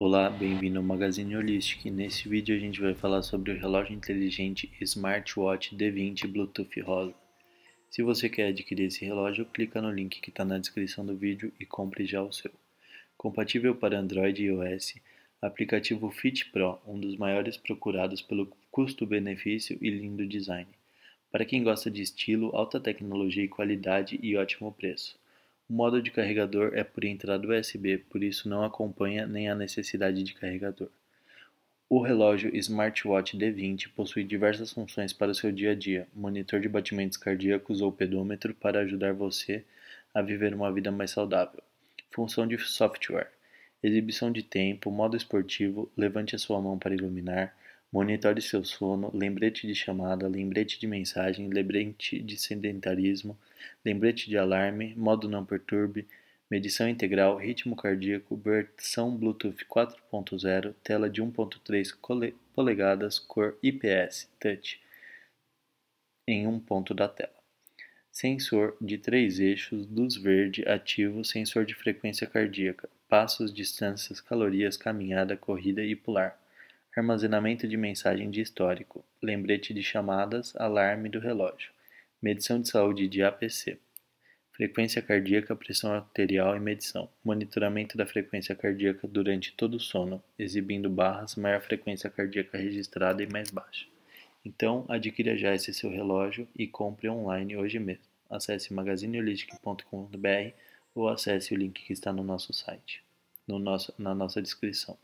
Olá, bem-vindo ao Magazine Holistic. Nesse vídeo a gente vai falar sobre o relógio inteligente Smartwatch D20 Bluetooth Rosa. Se você quer adquirir esse relógio, clica no link que está na descrição do vídeo e compre já o seu. Compatível para Android e iOS, aplicativo Fit Pro, um dos maiores procurados pelo custo-benefício e lindo design. Para quem gosta de estilo, alta tecnologia e qualidade e ótimo preço. O modo de carregador é por entrada USB, por isso não acompanha nem a necessidade de carregador. O relógio Smartwatch D20 possui diversas funções para o seu dia a dia: monitor de batimentos cardíacos ou pedômetro para ajudar você a viver uma vida mais saudável. Função de software: exibição de tempo, modo esportivo, levante a sua mão para iluminar, Monitore seu sono, lembrete de chamada, lembrete de mensagem, lembrete de sedentarismo, lembrete de alarme, modo não perturbe, medição integral, ritmo cardíaco, versão Bluetooth 4.0, tela de 1.3 polegadas, cor IPS Touch em um ponto da tela. Sensor de três eixos, luz verde, ativo, sensor de frequência cardíaca, passos, distâncias, calorias, caminhada, corrida e pular armazenamento de mensagem de histórico, lembrete de chamadas, alarme do relógio, medição de saúde de APC, frequência cardíaca, pressão arterial e medição, monitoramento da frequência cardíaca durante todo o sono, exibindo barras, maior frequência cardíaca registrada e mais baixa. Então, adquira já esse seu relógio e compre online hoje mesmo. Acesse magazineholistic.com.br ou acesse o link que está no nosso site, no nosso, na nossa descrição.